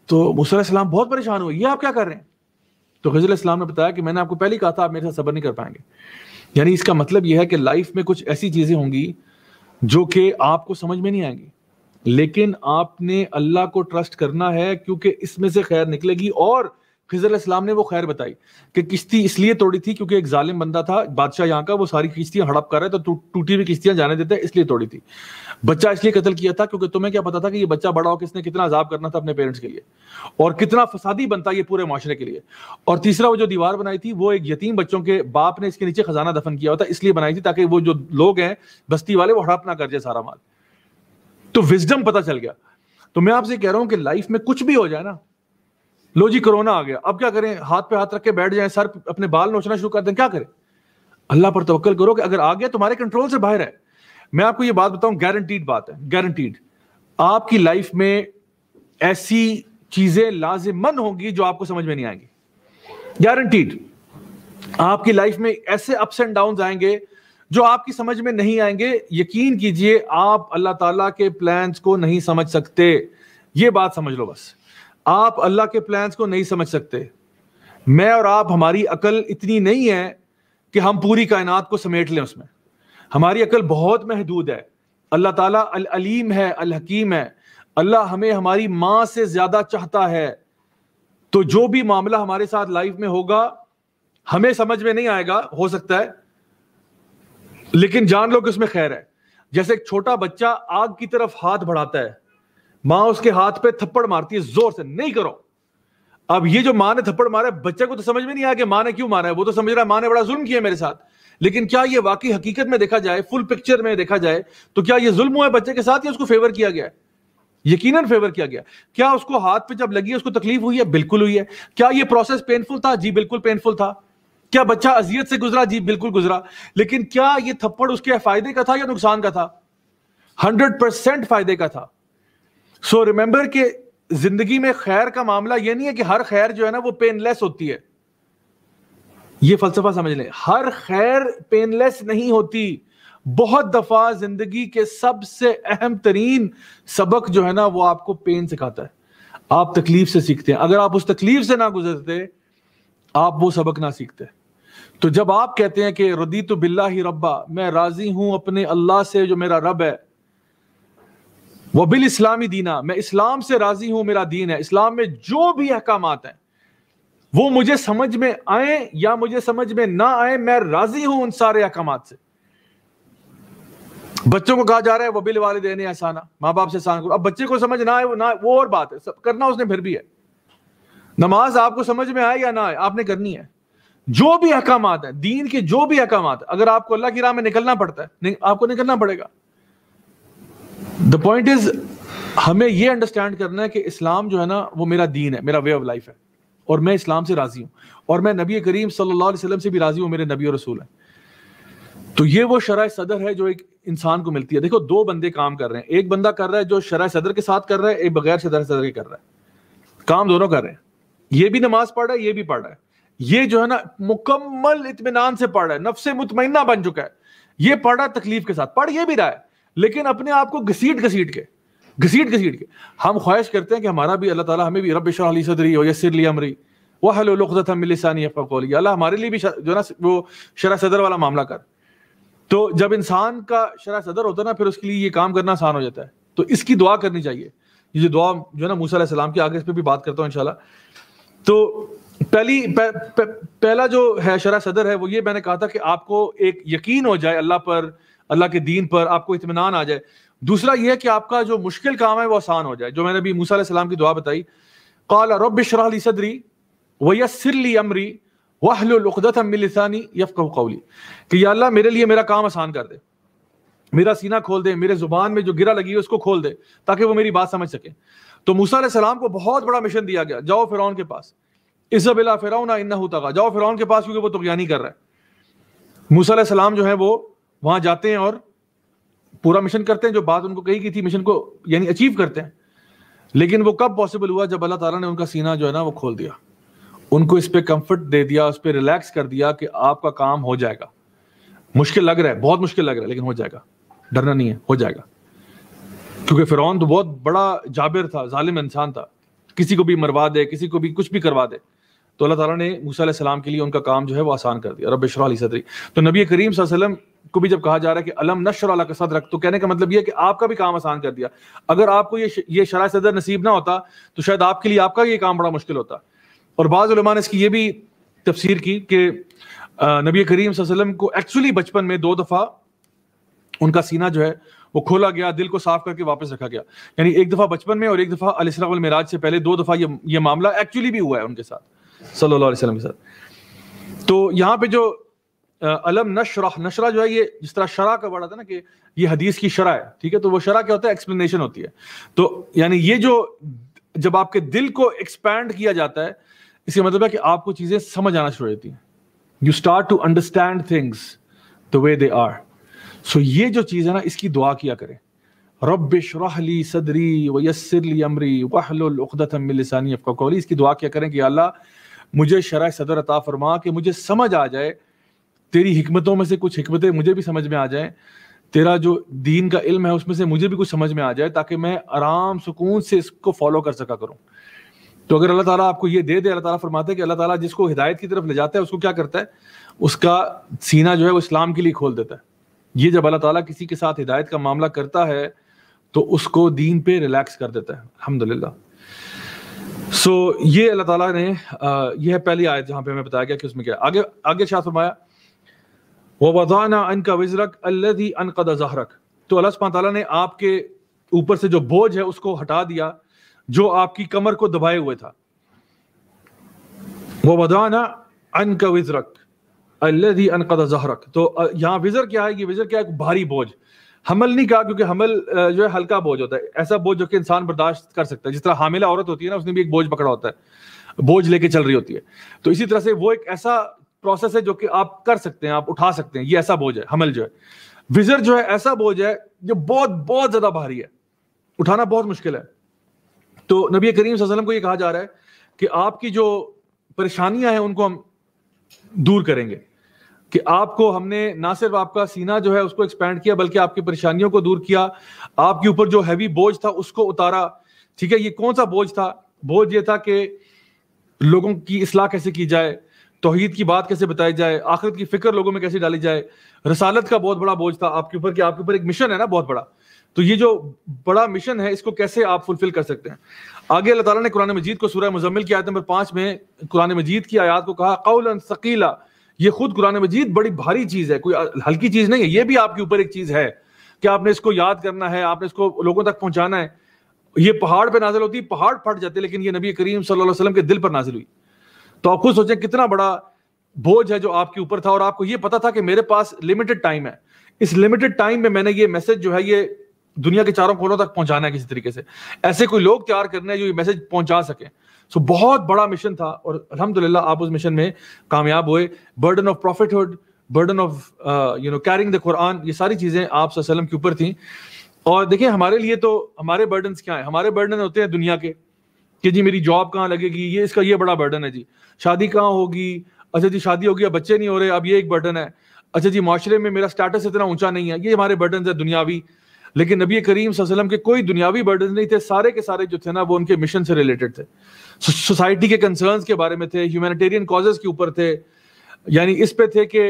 तो मूसा सलाम बहुत परेशान हुए ये आप क्या कर रहे हैं तो खजर सलाम ने बताया कि मैंने आपको पहले कहा था आप मेरे साथ सबर नहीं कर पाएंगे यानी इसका मतलब यह है कि लाइफ में कुछ ऐसी चीज़ें होंगी जो कि आपको समझ में नहीं आएंगी लेकिन आपने अल्लाह को ट्रस्ट करना है क्योंकि इसमें से खैर निकलेगी और खजर इस्लाम ने वो खैर बताई कि किश्ती इसलिए तोड़ी थी क्योंकि एक जालिम बंदा था बादशाह यहाँ का वो सारी किश्तियां हड़प कर रहे तो टूटी हुई किश्तियां जाने देते इसलिए तोड़ी थी बच्चा इसलिए कत्ल किया था क्योंकि तुम्हें क्या पता था कि ये बच्चा बड़ा हो किसने कितना अजाब करना था अपने पेरेंट्स के लिए और कितना फसादी बनता ये पूरे माशरे के लिए और तीसरा वो जो दीवार बनाई थी वो एक यतीम बच्चों के बाप ने इसके नीचे खजाना दफन किया होता इसलिए बनाई थी ताकि वो जो लोग हैं बस्ती वाले वो हड़प ना कर जाए सारा माल तो विजडम पता चल गया तो मैं आपसे कह रहा हूं कि लाइफ में कुछ भी हो जाए ना लो जी कोरोना आ गया अब क्या करें हाथ पे हाथ रख के बैठ जाए सर अपने बाल नोचना शुरू कर दें क्या करें अल्लाह पर तवक्ल करो कि अगर आ गया तुम्हारे कंट्रोल से बाहर है मैं आपको ये बात बताऊं गारंटीड बात है गारंटीड आपकी लाइफ में ऐसी चीजें लाजमन होंगी जो आपको समझ में नहीं आएंगी गारंटीड आपकी लाइफ में ऐसे अप्स एंड डाउन आएंगे जो आपकी समझ में नहीं आएंगे यकीन कीजिए आप अल्लाह ताला के प्लान्स को नहीं समझ सकते ये बात समझ लो बस आप अल्लाह के प्लान्स को नहीं समझ सकते मैं और आप हमारी अकल इतनी नहीं है कि हम पूरी कायनात को समेट लें उसमें हमारी अकल बहुत महदूद है अल्लाह ताला अल अलीम है अल हकीम है अल्लाह हमें हमारी माँ से ज्यादा चाहता है तो जो भी मामला हमारे साथ लाइफ में होगा हमें समझ में नहीं आएगा हो सकता है लेकिन जान लो कि उसमें खैर है जैसे एक छोटा बच्चा आग की तरफ हाथ बढ़ाता है मां उसके हाथ पे थप्पड़ मारती है जोर से नहीं करो अब ये जो माँ ने थप्पड़ मारा है बच्चे को तो समझ में नहीं आया कि माँ ने क्यों मारा है वो तो समझ रहा है माँ ने बड़ा जुल्म किया मेरे साथ लेकिन क्या ये वाकई हकीकत में देखा जाए फुल पिक्चर में देखा जाए तो क्या ये जुल्म हुआ है बच्चे के साथ या उसको फेवर किया गया यकीन यकीनन फेवर किया गया क्या उसको हाथ पे जब लगी उसको तकलीफ हुई है बिल्कुल हुई है क्या ये प्रोसेस पेनफुल था जी बिल्कुल पेनफुल था क्या बच्चा अजियत से गुजरा जी बिल्कुल गुजरा लेकिन क्या ये थप्पड़ उसके फायदे का था या नुकसान का था हंड्रेड परसेंट फायदे का था सो so, रिमेंबर के जिंदगी में खैर का मामला ये नहीं है कि हर खैर जो है ना वो पेनलेस होती है ये फलसफा समझ लें हर खैर पेनलेस नहीं होती बहुत दफा जिंदगी के सबसे अहम तरीन सबक जो है ना वो आपको पेन सिखाता है आप तकलीफ से सीखते हैं अगर आप उस तकलीफ से ना गुजरते आप वो सबक ना सीखते तो जब आप कहते हैं कि रदी तो बिल्ला ही रब्बा मैं राजी हूं अपने अल्लाह से जो मेरा रब है बिल इस्लामी दीना मैं इस्लाम से राजी हूं मेरा दीन है इस्लाम में जो भी अहकाम हैं वो मुझे समझ में आए या मुझे समझ में ना आए मैं राजी हूं उन सारे अहकाम से बच्चों को कहा जा रहा है वबिल वाले देने आसाना माँ बाप से आसान करो अब बच्चे को समझ ना आए वो ना वो और बात है सब करना उसने फिर भी है नमाज आपको समझ में आए या ना आए आपने करनी है जो भी अहकाम है दीन के जो भी अहकाम है अगर आपको अल्लाह की राह में निकलना पड़ता है आपको निकलना पड़ेगा द पॉइंट इज हमें यह अंडरस्टैंड करना है कि इस्लाम जो है ना वो मेरा दीन है मेरा वे ऑफ लाइफ है और मैं इस्लाम से राजी हूं और मैं नबी करीम सल्लल्लाहु अलैहि वसल्लम से भी राजी हूँ मेरे नबी और रसूल है तो ये वो शराय सदर है जो एक इंसान को मिलती है देखो दो बंदे काम कर रहे हैं एक बंदा कर रहा है जो शराय सदर के साथ कर रहा है एक बगैर सदर सदर के कर रहा है काम दोनों कर रहे हैं ये भी नमाज पढ़ रहा है ये भी पढ़ रहा है ये जो है ना मुकम्मल इतमान से पढ़ रहा है नफसे मुतमना बन चुका है ये पढ़ रहा तकलीफ के साथ पढ़ ये भी रहा है लेकिन अपने आप को घसीट घसीट के घसीट घसीट के हम ख्वाहिश करते हैं कि हमारा भी अल्लाह ताला हमें भी रब शाह सदरी वयसर ली अमरी वहलसानी फ़ोली अल्लाह हमारे लिए भी जो ना वो शरा सदर वाला मामला कर तो जब इंसान का शरा सदर होता है ना फिर उसके लिए ये काम करना आसान हो जाता है तो इसकी दुआ करनी चाहिए ये जो दुआ जो है ना मूसा सलाम की आगे इस पर भी बात करता हूँ इनशाला तो पहली पह, पह, पहला जो है शरा सदर है वो ये मैंने कहा था कि आपको एक यकीन हो जाए अल्लाह पर अल्लाह के दीन पर आपको इतमान आ जाए दूसरा यह है कि आपका जो मुश्किल काम है वो आसान हो जाए जो मैंने अभी मूसा सलाम की दुआ बताई काल रब शराली सदरी वयसरली अमरी वाहलुलदत मिलसानी यफ़ कौली कि अल्लाह मेरे लिए मेरा काम आसान कर दे मेरा सीना खोल दे मेरे जुबान में जो गिरा लगी है उसको खोल दे ताकि वो मेरी बात समझ सके तो मूसा सलाम को बहुत बड़ा मिशन दिया गया जाओ फिर के पास इजबिला फिरौना तगा जाओ फिरौन के पास क्योंकि वो तुगयानी कर रहा है मूसा सलाम जो है वो वहां जाते हैं और पूरा मिशन करते हैं जो बात उनको कही गई थी मिशन को यानी अचीव करते हैं लेकिन वो कब पॉसिबल हुआ जब अल्लाह ताला ने उनका सीना जो है ना वो खोल दिया उनको इस पर कंफर्ट दे दिया उस पर रिलैक्स कर दिया कि आपका काम हो जाएगा मुश्किल लग रहा है बहुत मुश्किल लग रहा है लेकिन हो जाएगा डरना नहीं है हो जाएगा क्योंकि फिरौन तो बहुत बड़ा जाबिर था जालिम इंसान था किसी को भी मरवा दे किसी को भी कुछ भी करवा दे तो अल्लाह ताला ने मूसा सलाम के लिए उनका काम जो है वो आसान कर दिया रब शराली सदरी तो नबी करीम वसल्लम को भी जब कहा जा रहा है कि अलम नशर अला का सदरक तो कहने का मतलब यह है कि आपका भी काम आसान कर दिया अगर आपको ये ये शरा सदर नसीब ना होता तो शायद आपके लिए आपका ये काम बड़ा मुश्किल होता और बाज़ा ने इसकी ये भी तफसीर की कि नबी करीम वसल्लम को एक्चुअली बचपन में दो दफ़ा उनका सीना जो है वो खोला गया दिल को साफ करके वापस रखा गया यानी एक दफा बचपन में और एक दफा अलसरा मेराज से पहले दो दफा ये ये मामला एक्चुअली भी हुआ है उनके साथ सल्लल्लाहु अलैहि वसल्लम के साथ तो यहाँ पे जो अलम नशरा नशरा जो है ये जिस तरह शरा का बड़ा था ना कि ये हदीस की शरा है ठीक है तो वो शरा क्या होता है एक्सप्लेनेशन होती है तो यानी ये जो जब आपके दिल को एक्सपैंड किया जाता है इसके मतलब है कि आपको चीज़ें समझ आना शुरू होती हैं you start to understand things the way they are so ये जो चीज़ है ना इसकी दुआ किया करें रबिश रहली सदरी वयसरली अमरी वाहलुलदानी अफ़ा इसकी दुआ किया करें कि अल्लाह मुझे शराय सदर अता फरमा कि मुझे समझ आ जाए तेरी हमतों में से कुछ हमतें मुझे भी समझ में आ जाएं तेरा जो दीन का इल्म है उसमें से मुझे भी कुछ समझ में आ जाए ताकि मैं आराम सुकून से इसको फॉलो कर सका करूँ तो अगर अल्लाह ताला आपको ये दे दे अल्लाह ताला फरमाते हैं कि अल्लाह ताला जिसको हिदायत की तरफ ले जाता है उसको क्या करता है उसका सीना जो है वो इस्लाम के लिए खोल देता है ये जब अल्लाह ताला किसी के साथ हिदायत का मामला करता है तो उसको दीन पे रिलैक्स कर देता है अलहमदिल्ला सो so, ये अल्लाह ताला ने यह है पहली आयत जहां पे हमें बताया गया कि उसमें क्या आगे आगे शाह फरमाया वह वजाना अन का वजरक अल्लदी अनकद जहरक तो अल्लाह सुबह ताला ने आपके ऊपर से जो बोझ है उसको हटा दिया जो आपकी कमर को दबाए हुए था वो वजाना अन का वजरक अल्लदी अनकद जहरक तो यहाँ विजर क्या है ये विजर क्या है भारी बोझ हमल नहीं कहा क्योंकि हमल जो है हल्का बोझ होता है ऐसा बोझ जो कि इंसान बर्दाश्त कर सकता है जिस तरह हामिला औरत होती है ना उसने भी एक बोझ पकड़ा होता है बोझ लेके चल रही होती है तो इसी तरह से वो एक ऐसा प्रोसेस है जो कि आप कर सकते हैं आप उठा सकते हैं ये ऐसा बोझ है हमल जो है विजर जो है ऐसा बोझ है जो बहुत बहुत ज्यादा भारी है उठाना बहुत मुश्किल है तो नबी करीम वसल्लम को ये कहा जा रहा है कि आपकी जो परेशानियां हैं उनको हम दूर करेंगे कि आपको हमने ना सिर्फ आपका सीना जो है उसको एक्सपैंड किया बल्कि आपकी परेशानियों को दूर किया आपके ऊपर जो हैवी बोझ था उसको उतारा ठीक है ये कौन सा बोझ था बोझ ये था कि लोगों की असलाह कैसे की जाए तोहहीद की बात कैसे बताई जाए आखिरत की फिक्र लोगों में कैसे डाली जाए रसालत का बहुत बड़ा बोझ था आपके ऊपर कि आपके ऊपर एक मिशन है ना बहुत बड़ा तो ये जो बड़ा मिशन है इसको कैसे आप फुलफिल कर सकते हैं आगे अल्लाह ताला ने कुरान मजीद को सूरह मुजम्मिल की आयत नंबर पांच में कुरान मजीद की आयत को कहा कौलन सकीला ये खुद कुरान मजीद बड़ी भारी चीज है कोई हल्की चीज नहीं है ये भी आपके ऊपर एक चीज है कि आपने इसको याद करना है आपने इसको लोगों तक पहुंचाना है ये पहाड़ पे नाजिल होती पहाड़ फट जाते लेकिन ये नबी करीम सल्लल्लाहु अलैहि वसल्लम के दिल पर नाजिल हुई तो आप खुद सोचें कितना बड़ा बोझ है जो आपके ऊपर था और आपको ये पता था कि मेरे पास लिमिटेड टाइम है इस लिमिटेड टाइम में मैंने ये मैसेज जो है ये दुनिया के चारों कोनों तक पहुंचाना है किसी तरीके से ऐसे कोई लोग तैयार करने हैं जो ये मैसेज पहुंचा सकें सो बहुत बड़ा मिशन था और अलहमदिल्ला आप उस मिशन में कामयाब हुए burden of prophethood burden of you know carrying the Quran ये सारी चीज़ें आप के ऊपर थी और देखिए हमारे लिए तो हमारे बर्डन क्या है हमारे बर्डन होते हैं दुनिया के कि जी मेरी जॉब कहाँ लगेगी ये इसका ये बड़ा बर्डन है जी शादी कहाँ होगी अच्छा जी शादी होगी अब बच्चे नहीं हो रहे अब ये एक बर्डन है अच्छा जी माशरे में मेरा स्टेटस इतना ऊंचा नहीं है ये हमारे बर्डन है दुनियावी लेकिन नबी करीम वसल्लम के कोई दुनियावी बर्डन नहीं थे सारे के सारे जो थे ना वो उनके मिशन से रिलेटेड थे सोसाइटी के कंसर्न्स के बारे में थे ह्यूमैनिटेरियन कॉजेज के ऊपर थे यानी इस पे थे कि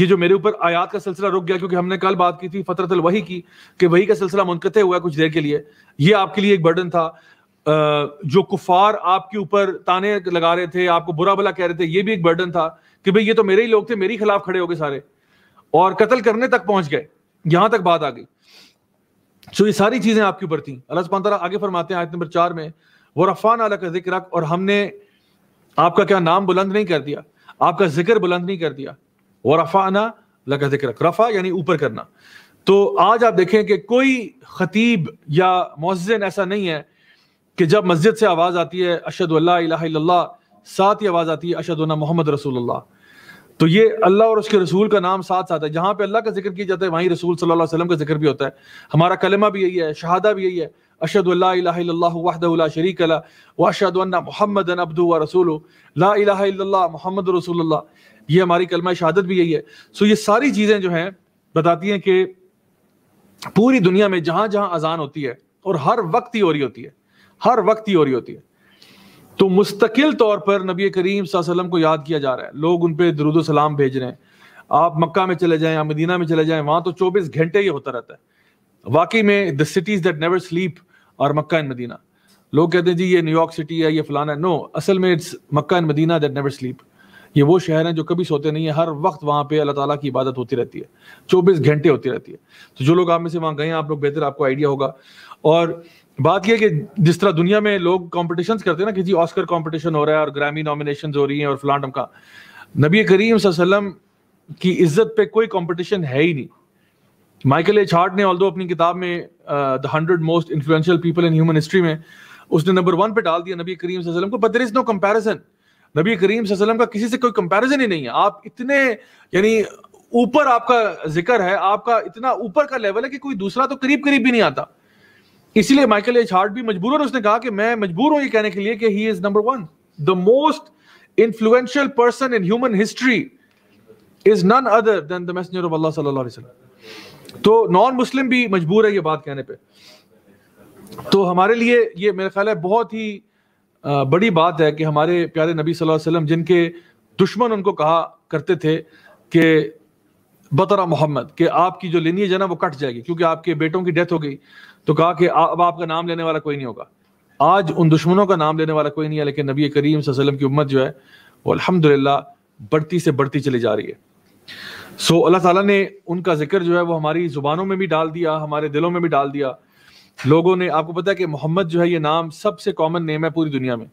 ये जो मेरे ऊपर आयात का सिलसिला रुक गया क्योंकि हमने कल बात की थी फतरत वही की कि वही का सिलसिला मुनकते हुआ कुछ देर के लिए ये आपके लिए एक बर्डन था जो कुफार आपके ऊपर ताने लगा रहे थे आपको बुरा भला कह रहे थे ये भी एक बर्डन था कि भाई ये तो मेरे ही लोग थे मेरे खिलाफ खड़े हो गए सारे और कत्ल करने तक पहुंच गए यहां तक बात आ गई सो ये सारी चीजें आपके ऊपर थी अल्लाह आगे फरमाते हैं आयत नंबर चार में वो रफ़ान अला का जिक्र और हमने आपका क्या नाम बुलंद नहीं कर दिया आपका जिक्र बुलंद नहीं कर दिया वो रफ़ाना लका जिक्र रफ़ा यानी ऊपर करना तो आज आप देखें कि कोई खतीब या मोजन ऐसा नहीं है कि जब मस्जिद से आवाज़ आती है अशद साथ ही आवाज़ आती है अशद मोहम्मद रसूलुल्लाह तो ये अल्लाह और उसके रसूल का नाम साथ साथ है जहाँ पे अल्लाह का जिक्र किया जाता है वहीं रसूल सल्लल्लाहु अलैहि वसल्लम का जिक्र भी होता है हमारा कलमा भी यही है शहादा भी यही है अशद वाहद शरीक अला वाशद मोहम्मद अब्दू व रसूल ला मोहम्मद रसूल ये हमारी कलमा शहादत भी यही है सो ये सारी चीज़ें जो हैं बताती हैं कि पूरी दुनिया में जहाँ जहाँ अजान होती है और हर वक्त ही हो रही होती है हर वक्त ही हो रही होती है तो मुस्तकिल तौर पर नबी करीम वसल्लम को याद किया जा रहा है लोग उन पर दरुद सलाम भेज रहे हैं आप मक्का में चले जाएं आप मदीना में चले जाएं वहां तो 24 घंटे ये होता रहता है वाकई में the cities that never sleep और मक्का एंड मदीना लोग कहते हैं जी ये न्यूयॉर्क सिटी है ये फलाना है नो असल में it's Mecca and Medina that never sleep ये वो शहर हैं जो कभी सोते नहीं है हर वक्त वहाँ पे अल्लाह ताला की इबादत होती रहती है चौबीस घंटे होती रहती है तो जो लोग आप में से वहाँ गए हैं आप लोग बेहतर आपको आइडिया होगा और बात यह कि जिस तरह दुनिया में लोग कॉम्पिटिशन करते हैं ना किसी ऑस्कर कॉम्पिटिशन हो रहा है और ग्रामी नॉमिनेशन हो रही हैं और फलां का नबी करीम वसल्लम की इज्जत पे कोई कॉम्पिटिशन है ही नहीं माइकल एच हार्ट ने ऑल्दो अपनी किताब में the hundred most influential people in human history में उसने नंबर वन पे डाल दिया नबी करीम वसल्लम को but there is no comparison नबी करीम वसल्लम का किसी से कोई कंपेरिजन ही नहीं है आप इतने यानी ऊपर आपका जिक्र है आपका इतना ऊपर का लेवल है कि कोई दूसरा तो करीब करीब भी नहीं आता इसीलिए माइकल एच हार्ट भी मजबूर है उसने कहा कि मैं मजबूर हूं ये कहने के लिए कि he is number one the most influential person in human history is none other than the messenger of Allah सल्लल्लाहु अलैहि वसल्लम तो नॉन मुस्लिम भी मजबूर है ये बात कहने पे तो हमारे लिए ये मेरे ख्याल है बहुत ही बड़ी बात है कि हमारे प्यारे नबी सल्लल्लाहु अलैहि वसल्लम जिनके दुश्मन उनको कहा करते थे कि बतरा मोहम्मद कि आपकी जो लिनियज है ना वो कट जाएगी क्योंकि आपके बेटों की डेथ हो गई तो कहा कि अब आपका नाम लेने वाला कोई नहीं होगा आज उन दुश्मनों का नाम लेने वाला कोई नहीं है लेकिन नबी करीम वसल्लम की उम्मत जो है वो अल्हम्दुलिल्लाह बढ़ती से बढ़ती चली जा रही है सो अल्लाह ताला ने उनका जिक्र जो है वो हमारी ज़ुबानों में भी डाल दिया हमारे दिलों में भी डाल दिया लोगों ने आपको पता है कि मोहम्मद जो है ये नाम सबसे कॉमन नेम है पूरी दुनिया में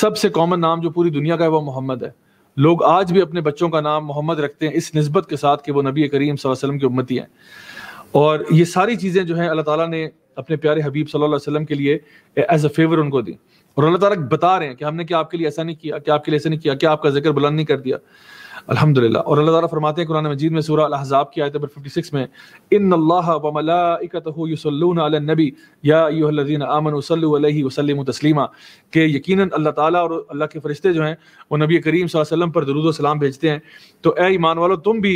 सबसे कॉमन नाम जो पूरी दुनिया का है वो मोहम्मद है लोग आज भी अपने बच्चों का नाम मोहम्मद रखते हैं इस नस्बत के साथ कि वो नबी करीम वसल्लम की उम्मती हैं और ये सारी चीज़ें जो हैं अल्लाह ताला ने अपने प्यारे हबीब सल्लल्लाहु अलैहि वसल्लम के लिए एज अ फेवर उनको दी और अल्लाह ताला बता रहे हैं कि हमने क्या आपके लिए ऐसा नहीं किया क्या आपके लिए ऐसा नहीं किया क्या आपका जिक्र बुलंद नहीं कर दिया अल्हम्दुलिल्लाह और अल्लाह ताला फरमाते हैं कुरान मजीद में सूरह अल-अहज़ाब की आयत नंबर 56 में इन अल्लाह व मलाइकातुहु युसल्लूना अलन नबी या अय्युहल्लज़ीना आमनू सल्लू अलैहि व तस्लीमा के यकीनन अल्लाह ताला और अल्लाह के फरिश्ते जो हैं वो नबी करीम सल्लल्लाहु अलैहि वसल्लम पर दुरूद व सलाम भेजते हैं तो ए ईमान वालों तुम भी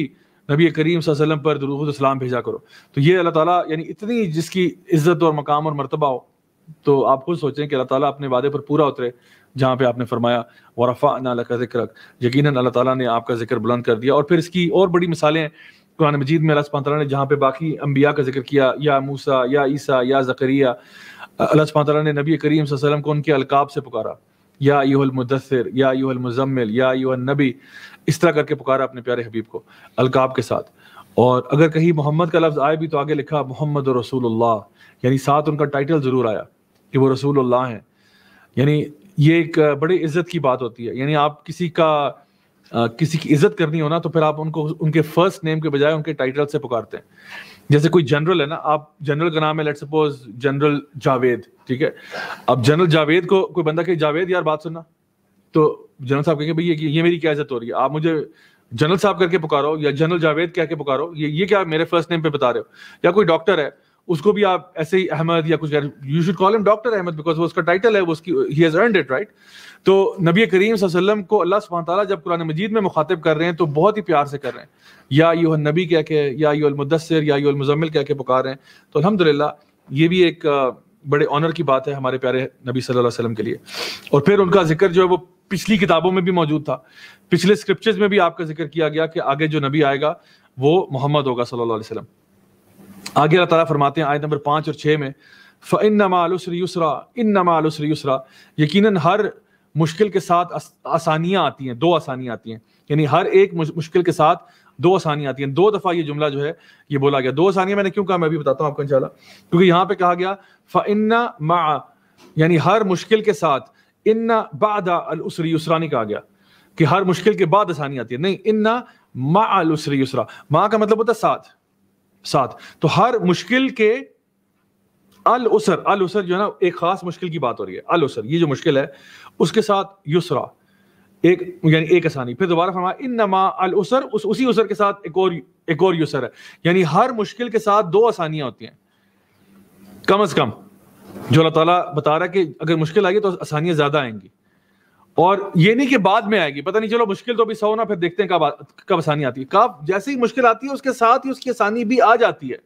नबी करीम वसल्लम पर सलाम भेजा करो तो ये अल्लाह ताला यानी इतनी जिसकी इज्जत और मकाम और मरतबा हो तो आप खुद सोचें कि अल्लाह ताला अपने वादे पर पूरा उतरे जहाँ पे आपने फरमाया वरफ़ा अना का जिक्र यकीन अल्लाह ताला ने आपका जिक्र बुलंद कर दिया और फिर इसकी और बड़ी मिसालें कुरान मजीद में अल्लाह सुबह ने जहाँ पे बाकी अम्बिया का जिक्र किया या मूसा या ईसा या जकरिया अल्लाह सुबह ने नबी करीम वसल्लम को उनके अलकाब से पुकारा या यूहलमदसर या मुजम्मिल या यूहनबी इस तरह करके पुकारा अपने प्यारे हबीब को अलकाब के साथ और अगर कहीं मोहम्मद का लफ्ज़ आए भी तो आगे लिखा मोहम्मद रसूलुल्लाह यानी साथ उनका टाइटल ज़रूर आया कि वो रसूलुल्लाह हैं यानी ये एक बड़ी इज्जत की बात होती है यानी आप किसी का आ, किसी की इज्जत करनी हो ना तो फिर आप उनको उनके फर्स्ट नेम के बजाय उनके टाइटल से पुकारते हैं जैसे कोई जनरल है ना आप जनरल का नाम है लेट सपोज जनरल जावेद ठीक है अब जनरल जावेद को कोई बंदा कहे जावेद यार बात सुनना तो जनरल साहब कहेंगे भैया ये ये मेरी क्या इज्जत हो रही है आप मुझे जनरल साहब करके पुकारो या जनरल जावेद कह के पुकारो ये ये क्या मेरे फर्स्ट नेम पे बता रहे हो या कोई डॉक्टर है उसको भी आप ऐसे ही अहमद या कुछ you should call him doctor Ahmad because वो उसका टाइटल है वो उसकी he has earned it right तो नबी करीम वसल्लम को अल्लाह सुबह तआला जब कुरान मजीद में मुखातिब कर रहे हैं तो बहुत ही प्यार से कर रहे हैं या यू नबी कह के या यूल मुदसर या यूल मुजम्मिल कह के पुकार रहे हैं तो अलहमदिल्ला ये भी एक बड़े ऑनर की बात है हमारे प्यारे नबी सल्लल्लाहु अलैहि वसल्लम के लिए और फिर उनका जिक्र जो है वो पिछली किताबों में भी मौजूद था पिछले स्क्रिप्चर्स में भी आपका जिक्र किया गया कि आगे जो नबी आएगा वो मोहम्मद होगा सल्लल्लाहु अलैहि वसल्लम आगे अल्लाह ताला फरमाते हैं आयत नंबर पाँच और छः में फ़िन नमालसर इन नमालसर युसरा यकीनन हर मुश्किल के साथ आसानियाँ आती हैं दो आसानियाँ आती हैं यानी हर एक मुश्किल के साथ दो आसानियाँ आती हैं दो दफ़ा ये जुमला जो है ये बोला गया दो आसानियाँ मैंने क्यों कहा मैं भी बताता हूँ आपको इंशाल्लाह क्योंकि यहाँ पे कहा गया फ़िन्ना मा यानी हर मुश्किल के साथ इन्ना बादा उसरा नहीं कहा गया कि हर मुश्किल के बाद आसानी आती है नहीं इन्ना मा अलसरी माँ का मतलब होता है साथ साथ तो हर मुश्किल के अल उसर अल उसर जो है ना एक खास मुश्किल की बात हो रही है अल उसर ये जो मुश्किल है उसके साथ युसरा एक यानी एक आसानी फिर दोबारा फरमाया इन नमा अल उसर उस उसी उसर के साथ एक और एक और युसर है यानी हर मुश्किल के साथ दो आसानियां होती हैं कम अज कम जो अल्लाह ताला बता रहा है कि अगर मुश्किल आएगी तो आसानियां ज्यादा आएंगी और ये नहीं कि बाद में आएगी पता नहीं चलो मुश्किल तो अभी सौ ना फिर देखते हैं कब कब आसानी आती है कब जैसे ही मुश्किल आती है उसके साथ ही उसकी आसानी भी आ जाती है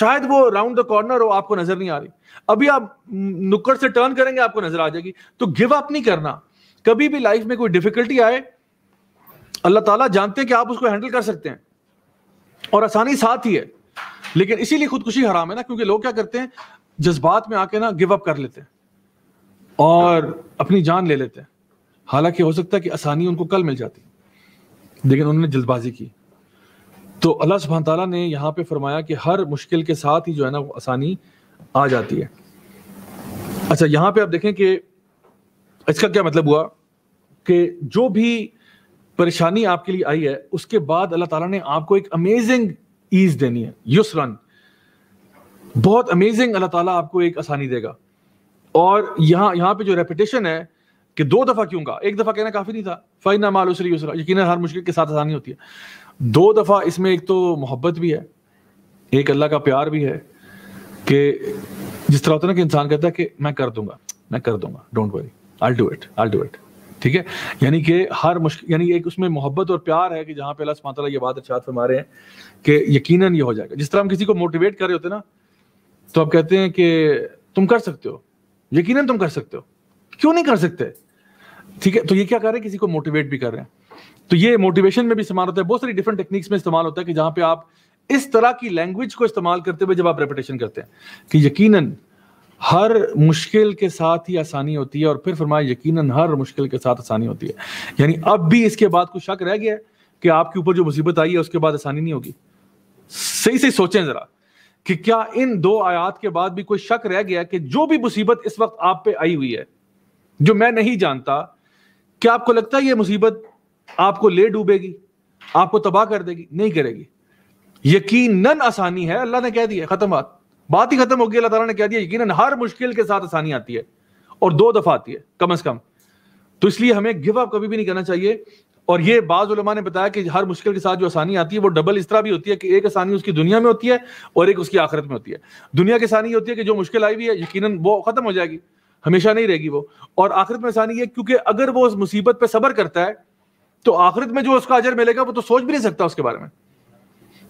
शायद वो राउंड द कॉर्नर हो आपको नजर नहीं आ रही अभी आप नुक्कड़ से टर्न करेंगे आपको नजर आ जाएगी तो गिव अप नहीं करना कभी भी लाइफ में कोई डिफिकल्टी आए अल्लाह ताला जानते हैं कि आप उसको हैंडल कर सकते हैं और आसानी साथ ही है लेकिन इसीलिए खुदकुशी हराम है ना क्योंकि लोग क्या करते हैं जज्बात में आके ना गिव अप कर लेते हैं और अपनी जान ले लेते हैं हालांकि हो सकता है कि आसानी उनको कल मिल जाती लेकिन उन्होंने जल्दबाजी की तो अल्लाह सुबहान तला ने यहाँ पे फरमाया कि हर मुश्किल के साथ ही जो है ना वो आसानी आ जाती है अच्छा यहाँ पे आप देखें कि इसका क्या मतलब हुआ कि जो भी परेशानी आपके लिए आई है उसके बाद अल्लाह ताला ने आपको एक अमेजिंग ईज देनी है युसरन बहुत अमेजिंग अल्लाह ताला आपको एक आसानी देगा और यहाँ यहाँ पे जो रेपिटेशन है कि दो दफा क्यों कहा एक दफा कहना काफी नहीं था फाइन माल उसरी उसरा यकीन हर मुश्किल के साथ आसानी होती है दो दफा इसमें एक तो मोहब्बत भी है एक अल्लाह का प्यार भी है कि जिस तरह होता है ना कि इंसान कहता है कि मैं कर दूंगा मैं कर दूंगा don't worry I do it I do it ठीक है यानी कि हर मुश्किल यानी एक उसमें मोहब्बत और प्यार है कि जहां पे अल्लाह सुबह ये बात अच्छा फरमा रहे हैं कि यकीनन ये हो जाएगा जिस तरह हम किसी को मोटिवेट कर रहे होते ना तो आप कहते हैं कि तुम कर सकते हो यकीनन तुम कर सकते हो क्यों नहीं कर सकते ठीक है तो ये क्या कर रहे हैं किसी को मोटिवेट भी कर रहे हैं तो ये मोटिवेशन में भी इस्तेमाल होता है बहुत सारी डिफरेंट टेक्निक्स में इस्तेमाल होता है कि जहां पे आप इस तरह की लैंग्वेज को इस्तेमाल करते हुए जब आप रेपिटेशन करते हैं कि यकीनन हर मुश्किल के साथ ही आसानी होती है और फिर फरमाया यकीनन हर मुश्किल के साथ आसानी होती है यानी अब भी इसके बाद कुछ शक रह गया है कि आपके ऊपर जो मुसीबत आई है उसके बाद आसानी नहीं होगी सही सही सोचें जरा कि क्या इन दो आयात के बाद भी कोई शक रह गया कि जो भी मुसीबत इस वक्त आप पे आई हुई है जो मैं नहीं जानता क्या आपको लगता है ये मुसीबत आपको ले डूबेगी आपको तबाह कर देगी नहीं करेगी यकीन आसानी है अल्लाह ने कह दिया खत्म बात बात ही खत्म हो गई अल्लाह तला ने कह दिया यकीन हर मुश्किल के साथ आसानी आती है और दो दफा आती है कम अज कम तो इसलिए हमें गिव अप कभी भी नहीं करना चाहिए और ये बाज ने बताया कि हर मुश्किल के साथ जो आसानी आती है वो डबल इस तरह भी होती है कि एक आसानी उसकी दुनिया में होती है और एक उसकी आखिरत में होती है दुनिया की आसानी होती है कि जो मुश्किल आई हुई है यकीनन वो खत्म हो जाएगी हमेशा नहीं रहेगी वो और आखिरत में आसानी है क्योंकि अगर वो उस मुसीबत पे सबर करता है तो आखिरत में जो उसका अजर मिलेगा वो तो सोच भी नहीं सकता उसके बारे में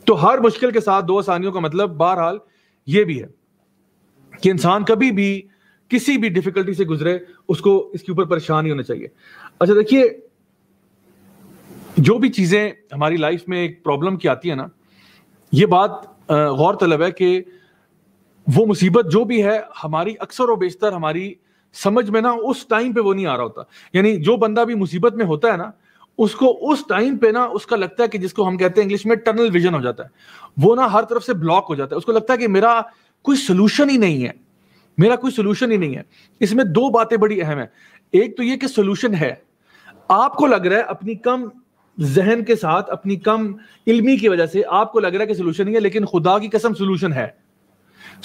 तो हर मुश्किल के साथ दो आसानियों का मतलब बहरहाल ये भी है कि इंसान कभी भी किसी भी डिफिकल्टी से गुजरे उसको इसके ऊपर परेशान ही होना चाहिए अच्छा देखिए जो भी चीज़ें हमारी लाइफ में एक प्रॉब्लम की आती है ना ये बात गौरतलब है कि वो मुसीबत जो भी है हमारी अक्सर और बेशतर हमारी समझ में ना उस टाइम पे वो नहीं आ रहा होता यानी जो बंदा भी मुसीबत में होता है ना उसको उस टाइम पे ना उसका लगता है कि जिसको हम कहते हैं इंग्लिश में टनल विजन हो जाता है वो ना हर तरफ से ब्लॉक हो जाता है उसको लगता है कि मेरा कोई सोल्यूशन ही नहीं है मेरा कोई सोल्यूशन ही नहीं है इसमें दो बातें बड़ी अहम है एक तो ये कि सोल्यूशन है आपको लग रहा है अपनी कम जहन के साथ अपनी कम इल्मी की वजह से आपको लग रहा है कि सोल्यूशन नहीं है लेकिन खुदा की कसम सोल्यूशन है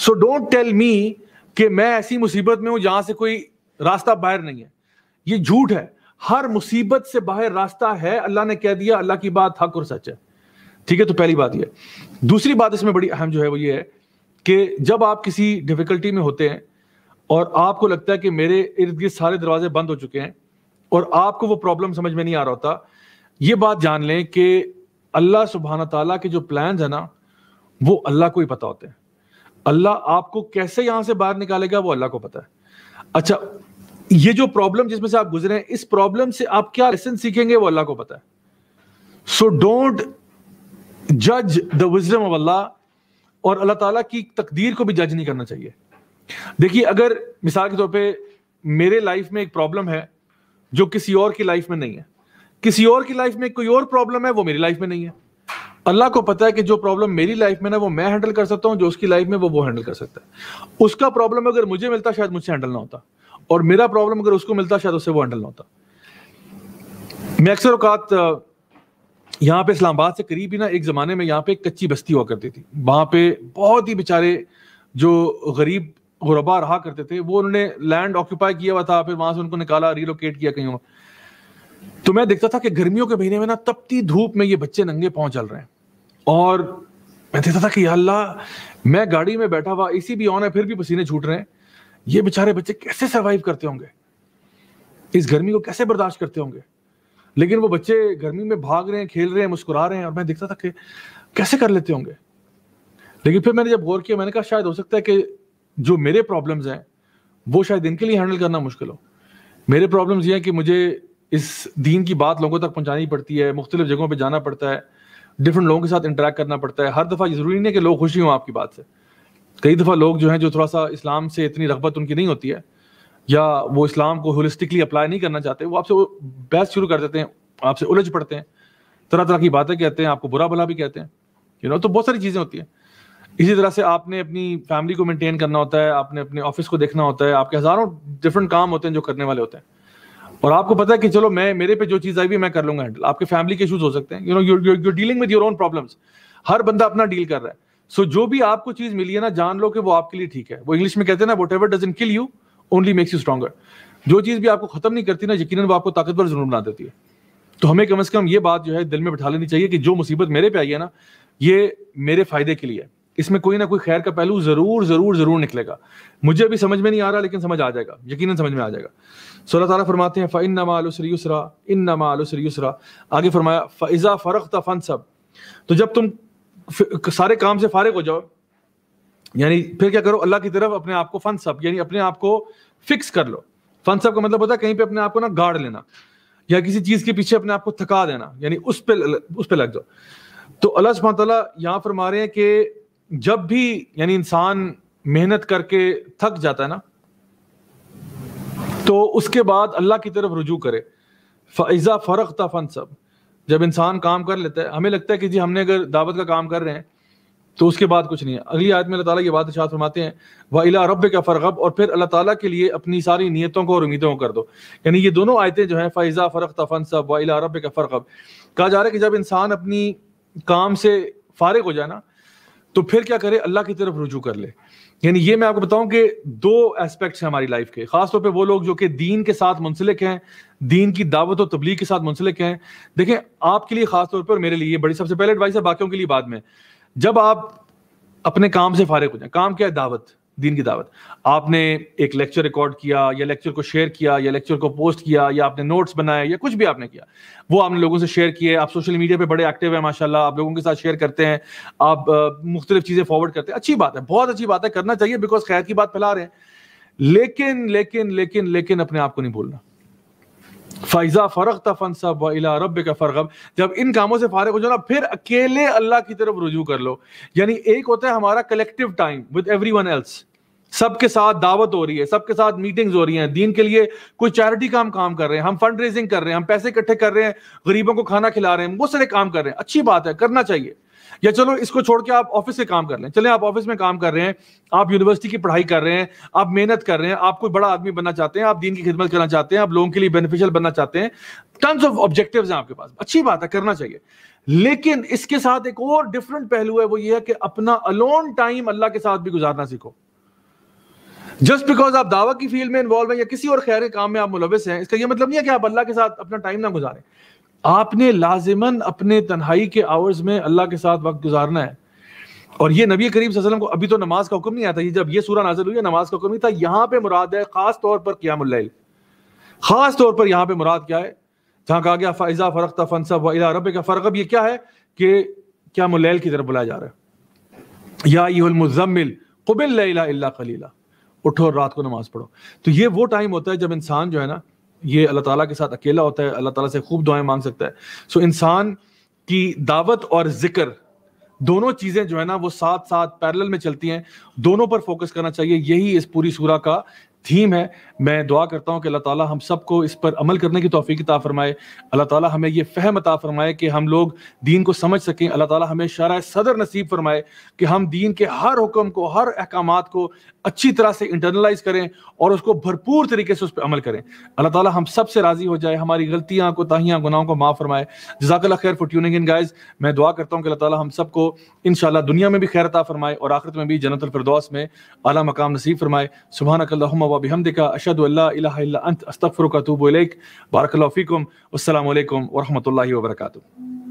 सो डोंट टेल मी कि मैं ऐसी मुसीबत में हूं जहां से कोई रास्ता बाहर नहीं है ये झूठ है हर मुसीबत से बाहर रास्ता है अल्लाह ने कह दिया अल्लाह की बात हक और सच है ठीक है तो पहली बात ये दूसरी बात इसमें बड़ी अहम जो है वो ये है कि जब आप किसी डिफिकल्टी में होते हैं और आपको लगता है कि मेरे इर्द गिर्द सारे दरवाजे बंद हो चुके हैं और आपको वो प्रॉब्लम समझ में नहीं आ रहा होता ये बात जान लें कि अल्लाह सुबहाना तला के जो प्लान है ना वो अल्लाह को ही पता होते हैं अल्लाह आपको कैसे यहां से बाहर निकालेगा वो अल्लाह को पता है अच्छा ये जो प्रॉब्लम जिसमें से आप गुजरे इस प्रॉब्लम से आप क्या लेसन सीखेंगे वो अल्लाह को पता है सो डोंट जज द विजडम ऑफ अल्लाह और अल्लाह ताला की तकदीर को भी जज नहीं करना चाहिए देखिए अगर मिसाल के तौर पे मेरे लाइफ में एक प्रॉब्लम है जो किसी और की लाइफ में नहीं है किसी और की लाइफ में कोई और प्रॉब्लम है वो मेरी लाइफ में नहीं है अल्लाह को पता है कि जो प्रॉब्लम मेरी लाइफ में ना वो मैं हैंडल कर सकता हूँ जो उसकी लाइफ में वो वो हैंडल कर सकता है उसका प्रॉब्लम अगर मुझे मिलता शायद मुझसे हैंडल ना होता और मेरा प्रॉब्लम अगर उसको मिलता शायद उससे वो हैंडल ना होता मैं अक्सर अवकात यहाँ पे इस्लामाबाद से करीब ही ना एक ज़माने में यहाँ पे कच्ची बस्ती हुआ करती थी वहां पे बहुत ही बेचारे जो गरीब गुरबा रहा करते थे वो उन्होंने लैंड ऑक्यूपाई किया हुआ था फिर वहां से उनको निकाला रिलोकेट किया कहीं और तो मैं देखता था कि गर्मियों के महीने में ना तपती धूप में ये बच्चे नंगे पहुंच चल रहे हैं और मैं देखता था कि अल्लाह मैं गाड़ी में बैठा हुआ इसी भी ऑन है फिर भी पसीने छूट रहे हैं ये बेचारे बच्चे कैसे सर्वाइव करते होंगे इस गर्मी को कैसे बर्दाश्त करते होंगे लेकिन वो बच्चे गर्मी में भाग रहे हैं खेल रहे हैं मुस्कुरा रहे हैं और मैं देखता था कि कैसे कर लेते होंगे लेकिन फिर मैंने जब गौर किया मैंने कहा शायद हो सकता है कि जो मेरे प्रॉब्लम्स हैं वो शायद इनके लिए हैंडल करना मुश्किल हो मेरे प्रॉब्लम्स ये हैं कि मुझे इस दीन की बात लोगों तक पहुंचानी पड़ती है मुख्तलिफ जगहों पर जाना पड़ता है डिफरेंट लोगों के साथ इंटरेक्ट करना पड़ता है हर दफ़ा ज़रूरी नहीं है कि लोग खुशी हों आपकी बात से कई दफ़ा लोग जो हैं जो थोड़ा सा इस्लाम से इतनी रगबत उनकी नहीं होती है या वो इस्लाम को होलिस्टिकली अप्लाई नहीं करना चाहते वो आपसे बहस शुरू कर देते हैं आपसे उलझ पड़ते हैं तरह तरह की बातें कहते हैं आपको बुरा भला भी कहते हैं यू नो तो बहुत सारी चीज़ें होती हैं इसी तरह से आपने अपनी फैमिली को मेंटेन करना होता है आपने अपने ऑफिस को देखना होता है आपके हज़ारों डिफरेंट काम होते हैं जो करने वाले होते हैं और आपको पता है कि चलो मैं मेरे पे जो चीज़ आई भी मैं कर लूंगा हैंडल आपके फैमिली के इशूज हो सकते हैं you know you dealing with your own problems हर बंदा अपना डील कर रहा है सो so, जो भी आपको चीज़ मिली है ना जान लो कि वो आपके लिए ठीक है वो इंग्लिश में कहते हैं ना whatever doesn't kill you only makes you stronger जो चीज़ भी आपको खत्म नहीं करती ना यकीन वो आपको ताकतवर जरूर बना देती है तो हमें कम अज़ कम ये बात जो है दिल में बैठा लेनी चाहिए कि जो मुसीबत मेरे पे आई है ना ये मेरे फायदे के लिए है इसमें कोई ना कोई खैर का पहलू जरूर जरूर जरूर निकलेगा मुझे अभी समझ में नहीं आ रहा लेकिन समझ आ जाएगा यकीन समझ में आ जाएगा सोलह तारा फरमाते हैं फिन नमा उसरा इन नमा उसरा आगे फरमाया फ़ैज़ा फ़र्क तफन सब तो जब तुम सारे काम से फारग हो जाओ यानी फिर क्या करो अल्लाह की तरफ अपने आप को फन सब यानी अपने आप को फिक्स कर लो फन सब का मतलब होता है कहीं पे अपने आप को ना गाड़ लेना या किसी चीज़ के पीछे अपने आप को थका देना यानी उस पर उस पर लग जाओ तो अल्लाह सुबह यहाँ फरमा रहे हैं कि जब भी यानी इंसान मेहनत करके थक जाता है ना तो उसके बाद अल्लाह की तरफ रुजू करे फ़ैज़ा फ़र्क था फन सब जब इंसान काम कर लेता है हमें लगता है कि जी हमने अगर दावत का काम कर रहे हैं तो उसके बाद कुछ नहीं है अगली आयत में अल्लाह ताला ये बात इशात फरमाते हैं व इला रब का फ़रगब और फिर अल्लाह ताला के लिए अपनी सारी नीयतों को और उम्मीदों को कर दो यानी ये दोनों आयतें जो हैं फ़ैज़ा फ़र्क फन सब व इला रब का फ़रगब कहा जा रहा है कि जब इंसान अपनी काम से फारग हो जाए ना तो फिर क्या करे अल्लाह की तरफ रुजू कर ले यानी ये मैं आपको बताऊं कि दो एस्पेक्ट्स हैं हमारी लाइफ के खासतौर पे वो लोग जो कि दीन के साथ मुंसलिक हैं दीन की दावत और तबलीग के साथ मुंसलिक हैं देखें आपके लिए खासतौर पर मेरे लिए बड़ी सबसे पहले एडवाइस है बाकियों के लिए बाद में जब आप अपने काम से फारिग हो जाए काम क्या है दावत दीन की दावत आपने एक लेक्चर रिकॉर्ड किया या लेक्चर को शेयर किया या लेक्चर को पोस्ट किया या आपने नोट्स बनाए या कुछ भी आपने किया वो आपने लोगों से शेयर किए आप सोशल मीडिया पे बड़े एक्टिव हैं माशाल्लाह आप लोगों के साथ शेयर करते हैं आप मुख्तलिफ चीज़ें फॉरवर्ड करते हैं अच्छी बात है बहुत अच्छी बात है करना चाहिए बिकॉज खैर की बात फैला रहे हैं लेकिन लेकिन लेकिन लेकिन अपने आप को नहीं भूलना फैज़ा फ़रगता फ़नसब वाला रब का फ़रगब जब इन कामों से फारग हो जाओ ना फिर अकेले अल्लाह की तरफ रुजू कर लो यानी एक होता है हमारा collective time with everyone else सबके साथ दावत हो रही है सबके साथ मीटिंग्स हो रही हैं दीन के लिए कोई चैरिटी काम काम कर रहे हैं हम फंड रेजिंग कर रहे हैं हम पैसे इकट्ठे कर रहे हैं गरीबों को खाना खिला रहे हैं बहुत सारे काम कर रहे हैं अच्छी बात है करना चाहिए या चलो इसको छोड़ के आप ऑफिस से काम कर लें चले आप ऑफिस में काम कर रहे हैं आप यूनिवर्सिटी की पढ़ाई कर रहे हैं आप मेहनत कर रहे हैं आप कोई बड़ा आदमी बनना चाहते हैं आप दीन की खिदमत करना चाहते हैं आप लोगों के लिए बेनिफिशियल बनना चाहते हैं टन्स ऑफ ऑब्जेक्टिव हैं आपके पास अच्छी बात है करना चाहिए लेकिन इसके साथ एक और डिफरेंट पहलू है वो ये है कि अपना अलोन टाइम अल्लाह के साथ भी गुजारना सीखो जस्ट बिकॉज आप दावा की फील्ड में इन्वॉल्व हैं या किसी और खैर काम में आप मुलविस हैं इसका यह मतलब नहीं है कि आप अल्लाह के साथ अपना टाइम ना गुजारें आपने लाजिमन अपने तन्हाई के आवर्स में अल्लाह के साथ वक्त गुजारना है और ये नबी करीम वसल्लम को अभी तो नमाज का हुक्म नहीं आता ये जब ये सूरा नाजिल हुई है नमाज का हुक्म नहीं था यहाँ पे मुराद है खास तौर पर क्यामल खास तौर पर यहाँ पे मुराद क्या है जहाँ कहा गया फ़ाइज़ा फरक फ़नसब व इला रब का ये क्या है कि क्या मुलैल की तरफ बुलाया जा रहा है या मुजम्मिल कुबिल खलीला उठो और रात को नमाज पढ़ो तो ये वो टाइम होता है जब इंसान जो है ना ये अल्लाह ताला के साथ अकेला होता है अल्लाह ताला से खूब दुआएं मांग सकता है सो इंसान की दावत और जिक्र दोनों चीज़ें जो है ना वो साथ साथ पैरेलल में चलती हैं दोनों पर फोकस करना चाहिए यही इस पूरी सूरा का थीम है मैं दुआ करता हूं कि अल्लाह ताला हम सबको इस पर अमल करने की तोफ़ी अता फ़रमाए अल्लाह ताला हमें ये फ़हम अता फ़रमाए कि हम लोग दीन को समझ सकें अल्लाह ताला हमें शरा सदर नसीब फरमाए कि हम दीन के हर हुक्म को हर अहकाम को अच्छी तरह से इंटरनलाइज करें और उसको भरपूर तरीके से उस पर अमल करें अल्लाह ताला हम सब से राजी हो जाए हमारी गलतियां को ताहियां गुनाहों को माफ़ फरमाए जजाकल्ला खैर फॉर ट्यूनिंग इन गाइस मैं दुआ करता हूं कि अल्लाह ताला हम सबको इन दुनिया में भी खैर खैरता फरमाए और आखिरत में भी जन्नतफरदौस में अला मकाम नसीब फरमाए सुबह नकल्लाबहमद का अशद अंत अस्तफ़र का तूब बारकल्ला फ़ीकम असल वरहमल वर्का